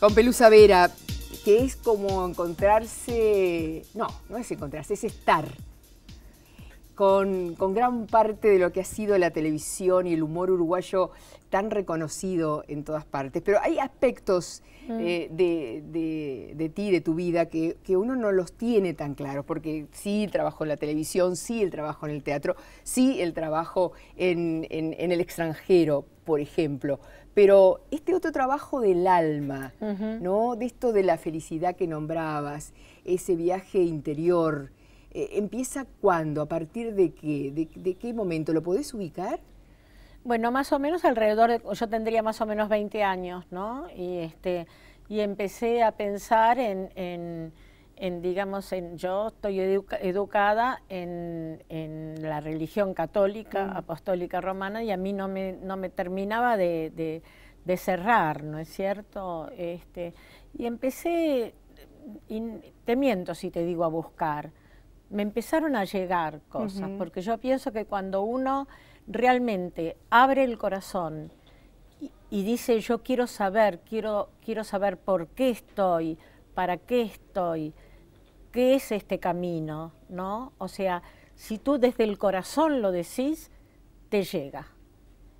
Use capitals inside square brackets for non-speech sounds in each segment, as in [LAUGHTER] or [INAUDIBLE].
Con Pelusa Vera, que es como encontrarse, no, no es encontrarse, es estar con, con, gran parte de lo que ha sido la televisión y el humor uruguayo tan reconocido en todas partes. Pero hay aspectos mm. eh, de, ti, de tu vida, que, uno no los tiene tan claros, porque sí el trabajo en la televisión, sí el trabajo en el teatro, sí el trabajo en el extranjero, por ejemplo. Pero este otro trabajo del alma, ¿no? De esto de la felicidad que nombrabas, ese viaje interior, eh, ¿empieza cuándo? ¿A partir de qué? ¿De, qué momento? ¿Lo podés ubicar? Bueno, más o menos alrededor de, yo tendría más o menos 20 años, ¿no? Y este, y empecé a pensar en digamos, yo estoy educada en, la religión católica, mm. apostólica romana, y a mí no me, no me terminaba de, cerrar, ¿no es cierto? Este, y empecé, te miento si te digo a buscar, me empezaron a llegar cosas, porque yo pienso que cuando uno realmente abre el corazón y, y, dice yo quiero saber, quiero, quiero saber por qué estoy, para qué estoy, qué es este camino, ¿no? O sea, si tú desde el corazón lo decís, te llega.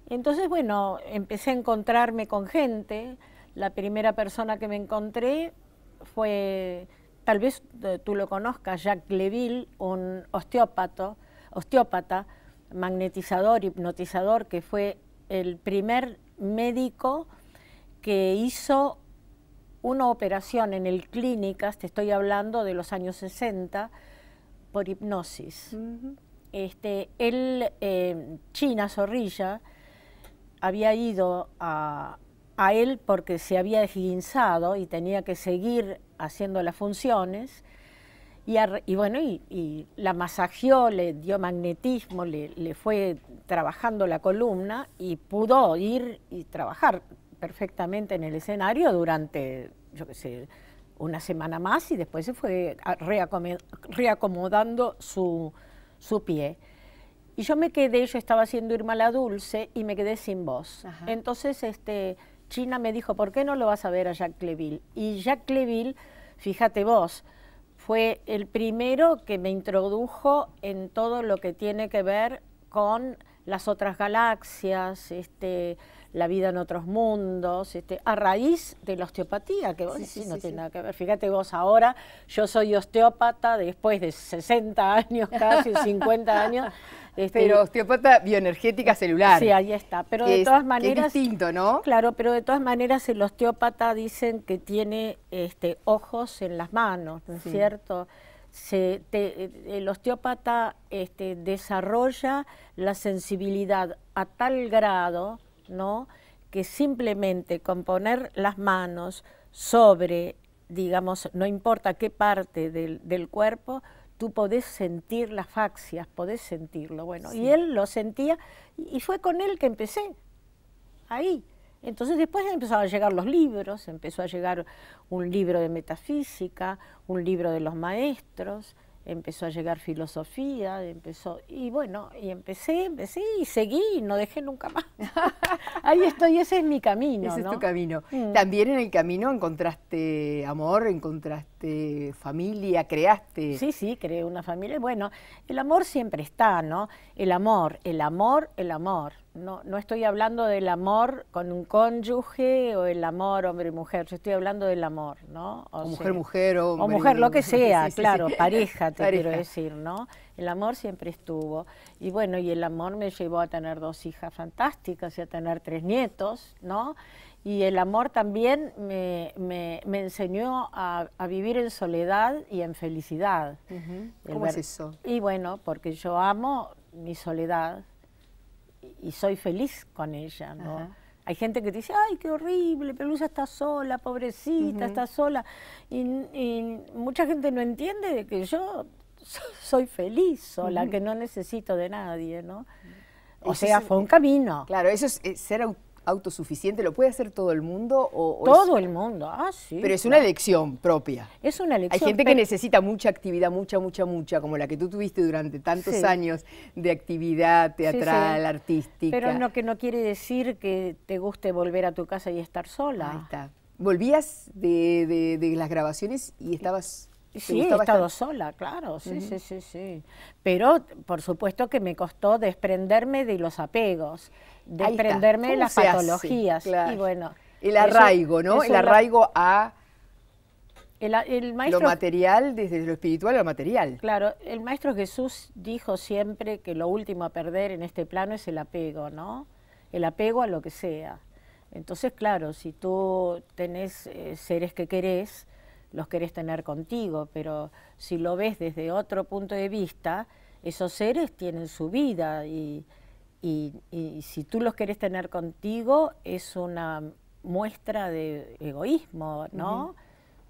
Entonces, bueno, empecé a encontrarme con gente. La primera persona que me encontré fue, tal vez eh, tú lo conozcas, Jacques Leville, un osteópata, magnetizador, hipnotizador, que fue el primer médico que hizo una operación en el Clínicas, te estoy hablando de los años 60, por hipnosis. este, él, eh, China Zorrilla, había ido a, él porque se había desguinzado y tenía que seguir haciendo las funciones. Y, bueno, y, la masajeó, le dio magnetismo, le, fue trabajando la columna y pudo ir y trabajar perfectamente en el escenario durante, yo qué sé, una semana más y después se fue reacomodando su, su pie. Y yo me quedé, yo estaba haciendo Irma la Dulce y me quedé sin voz. Entonces este, China me dijo, ¿por qué no lo vas a ver a Jacques Cleville? Y Jacques Cleville, fíjate vos, fue el primero que me introdujo en todo lo que tiene que ver con las otras galaxias, este, la vida en otros mundos, este, a raíz de la osteopatía, que no que ver. Fíjate vos ahora, yo soy osteópata después de 60 años, [LAUGHS] casi 50 años. Este, pero osteópata bioenergética celular. Sí, ahí está. Pero de todas maneras. Es distinto, ¿no? Claro, pero de todas maneras el osteópata dicen que tiene este, ojos en las manos, ¿no es cierto? Se, el osteópata este, desarrolla la sensibilidad a tal grado que simplemente con poner las manos sobre, digamos, no importa qué parte del, cuerpo, tú podés sentir las faxias, podés sentirlo. Bueno, y él lo sentía y, fue con él que empecé, ahí. Entonces después empezaron a llegar los libros, empezó a llegar un libro de metafísica, un libro de los maestros, empezó a llegar filosofía, empezó, y bueno, y empecé, empecé y seguí, no dejé nunca más. [LAUGHS] Ahí estoy, ese es mi camino. Ese es tu camino. Mm. También en el camino encontraste amor, encontraste familia, creaste. Sí, sí, creé una familia. Bueno, el amor siempre está, ¿no? El amor, el amor, el amor no, no estoy hablando del amor con un cónyuge o el amor hombre-mujer, y yo estoy hablando del amor, ¿no? O, mujer-mujer o hombre, O mujer, lo que [LAUGHS] sea, claro, pareja te [LAUGHS] quiero decir, ¿no? El amor siempre estuvo. Y bueno, y el amor me llevó a tener dos hijas fantásticas y a tener tres nietos, ¿no? Y el amor también me, enseñó a, vivir en soledad y en felicidad. ¿Cómo es eso? Y bueno, porque yo amo mi soledad, y soy feliz con ella, ¿no? Hay gente que dice, ay, qué horrible, Pelusa está sola, pobrecita, está sola. Y, mucha gente no entiende de que yo [LAUGHS] soy feliz sola, que no necesito de nadie, ¿no? O sea, fue un camino. Claro, eso es, es ser auténtico autosuficiente? ¿Lo puede hacer todo el mundo? O, todo el mundo, ah, sí. Pero es una elección propia. Es una elección. Hay gente que necesita mucha actividad, mucha, mucha, mucha, como la que tú tuviste durante tantos años de actividad teatral, artística. Pero no que no quiere decir que te guste volver a tu casa y estar sola. Ahí está. ¿Volvías de, las grabaciones y estabas Sí, he estado sola, claro, sí, sí, sí, sí. Pero por supuesto que me costó desprenderme de los apegos desprenderme de las patologías. Y bueno. El arraigo, ¿no? el arraigo a el, el maestro, lo material, desde lo espiritual a lo material. Claro, el maestro Jesús dijo siempre que lo último a perder en este plano es el apego, ¿no? El apego a lo que sea. Entonces, claro, si tú tenés eh, seres que querés, los querés tener contigo, pero si lo ves desde otro punto de vista, esos seres tienen su vida y y, si tú los querés tener contigo, es una muestra de egoísmo, ¿no?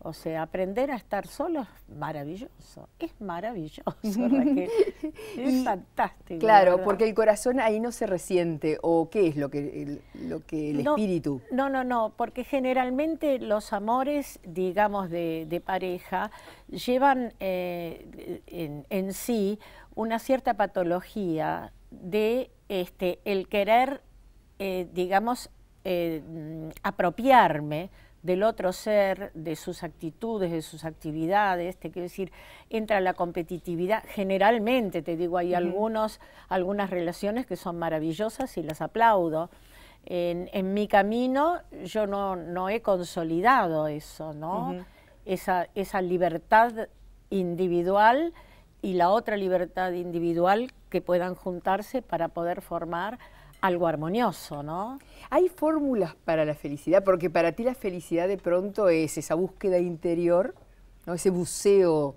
O sea, aprender a estar solo es maravilloso, es maravilloso, [LAUGHS] es fantástico. Claro, porque el corazón ahí no se resiente, o qué es lo que el, lo que el espíritu. No, no, no, porque generalmente los amores, digamos, de, pareja, llevan eh, en sí una cierta patología de este, el querer, eh, digamos, eh, apropiarme del otro ser, de sus actitudes, de sus actividades, te quiero decir, entra la competitividad, generalmente, te digo, hay algunos, algunas relaciones que son maravillosas y las aplaudo. En, mi camino yo no, he consolidado eso, ¿no? esa libertad individual y la otra libertad individual que puedan juntarse para poder formar algo armonioso, ¿no? Hay fórmulas para la felicidad, porque para ti la felicidad de pronto es esa búsqueda interior, ese buceo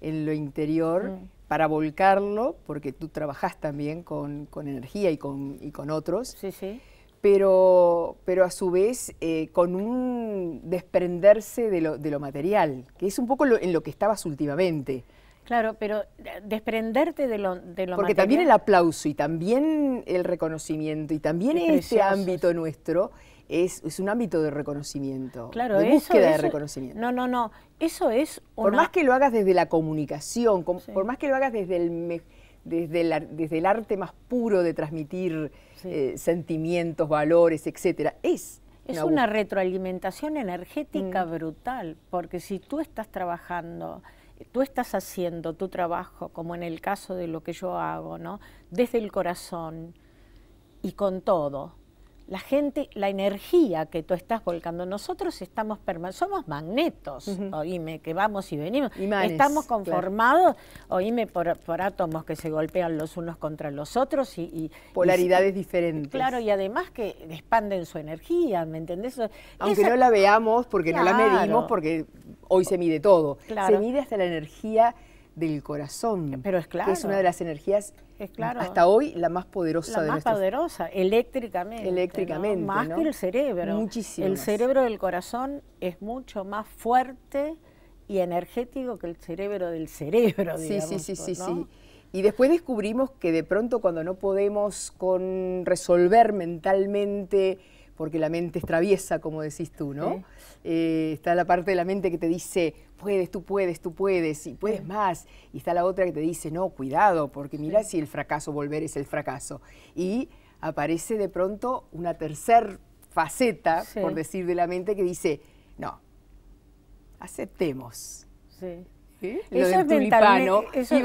en lo interior para volcarlo, porque tú trabajas también con, energía y con, otros. Sí, sí. Pero, pero, a su vez eh, con un desprenderse de lo, material, que es un poco en lo que estabas últimamente. Claro, pero eh, desprenderte de lo, de lo Porque también el aplauso y también el reconocimiento y también este ámbito nuestro es, un ámbito de reconocimiento, claro, de búsqueda de reconocimiento. No, no, no, eso es Por más que lo hagas desde la comunicación, por más que lo hagas desde el, desde, el, desde el arte más puro de transmitir eh, sentimientos, valores, etcétera, es... Es una, retroalimentación energética mm. brutal, porque si tú estás trabajando tú estás haciendo tu trabajo, como en el caso de lo que yo hago, ¿no? desde el corazón y con todo, la gente, la energía que tú estás volcando, nosotros estamos somos magnetos, oíme, que vamos y venimos, estamos conformados, oíme, por, átomos que se golpean los unos contra los otros y... Polaridades diferentes. Claro, y además que expanden su energía, ¿me entendés? Aunque no la veamos, porque no la medimos, porque hoy se mide todo, se mide hasta la energía del corazón. Pero es claro. es una de las energías, es claro, hasta hoy, la más poderosa la más poderosa, eléctricamente. Eléctricamente. Más que el cerebro. El cerebro del corazón es mucho más fuerte y energético que el cerebro del cerebro, sí, digamos. Sí, sí, sí, sí. Y después descubrimos que de pronto cuando no podemos con resolver mentalmente porque la mente es traviesa, como decís tú, ¿no? Eh, está la parte de la mente que te dice, puedes, tú puedes, tú puedes, y puedes más. Y está la otra que te dice, no, cuidado, porque mira si el fracaso, volver es el fracaso. Y aparece de pronto una tercer faceta, por decir, de la mente que dice, no, aceptemos. Sí eso del tulipano, y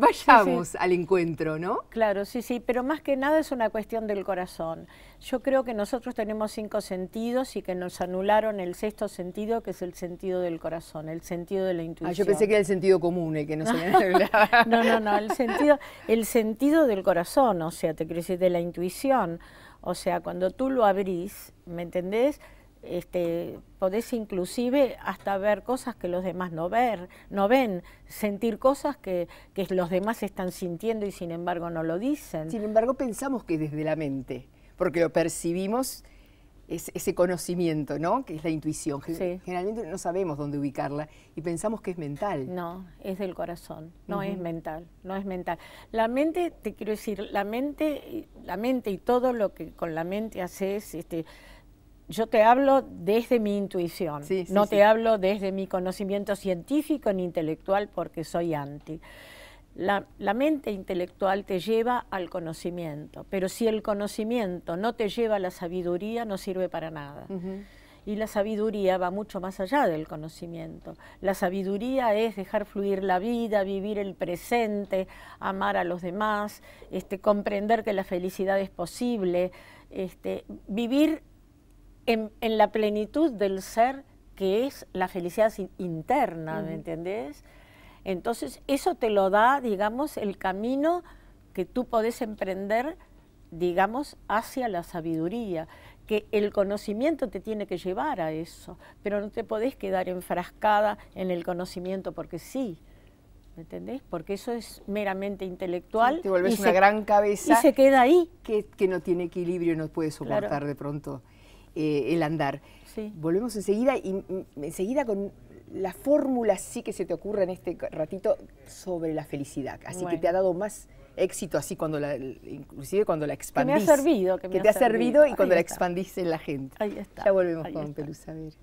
vayamos al encuentro, ¿no? Claro, sí, sí, pero más que nada es una cuestión del corazón. Yo creo que nosotros tenemos cinco sentidos y que nos anularon el sexto sentido, que es el sentido del corazón, el sentido de la intuición. Ah, yo pensé que era el sentido común y que nos habían [LAUGHS] no, no, no, el sentido, el sentido del corazón, o sea, te quiero de la intuición. O sea, cuando tú lo abrís, ¿me entendés? Este, podés inclusive hasta ver cosas que los demás no, ver, no ven, sentir cosas que, los demás están sintiendo y sin embargo no lo dicen. Sin embargo, pensamos que desde la mente, porque lo percibimos es ese conocimiento, ¿no? Que es la intuición. Generalmente no sabemos dónde ubicarla y pensamos que es mental. No, es del corazón, no es mental, no es mental. La mente, te quiero decir, la mente, la mente y todo lo que con la mente haces, este, yo te hablo desde mi intuición, no te hablo desde mi conocimiento científico ni intelectual porque soy anti. La, mente intelectual te lleva al conocimiento, pero si el conocimiento no te lleva a la sabiduría, no sirve para nada. Y la sabiduría va mucho más allá del conocimiento. La sabiduría es dejar fluir la vida, vivir el presente, amar a los demás, este, comprender que la felicidad es posible, este, vivir en, la plenitud del ser que es la felicidad interna, ¿me entendés? Entonces, eso te lo da, digamos, el camino que tú podés emprender, digamos, hacia la sabiduría, que el conocimiento te tiene que llevar a eso, pero no te podés quedar enfrascada en el conocimiento porque sí. ¿Me entendés? Porque eso es meramente intelectual. te vuelves una gran cabeza. Y se queda ahí. Que, no tiene equilibrio y no puede soportar de pronto eh, el andar. Volvemos enseguida y mm, enseguida con la fórmula sí que se te ocurre en este ratito sobre la felicidad. Así que te ha dado más éxito así cuando la, inclusive cuando la expandís. Que me ha servido. Que, te ha servido, y cuando la expandís en la gente. Ahí está. Ya volvemos con Pelusa. A ver.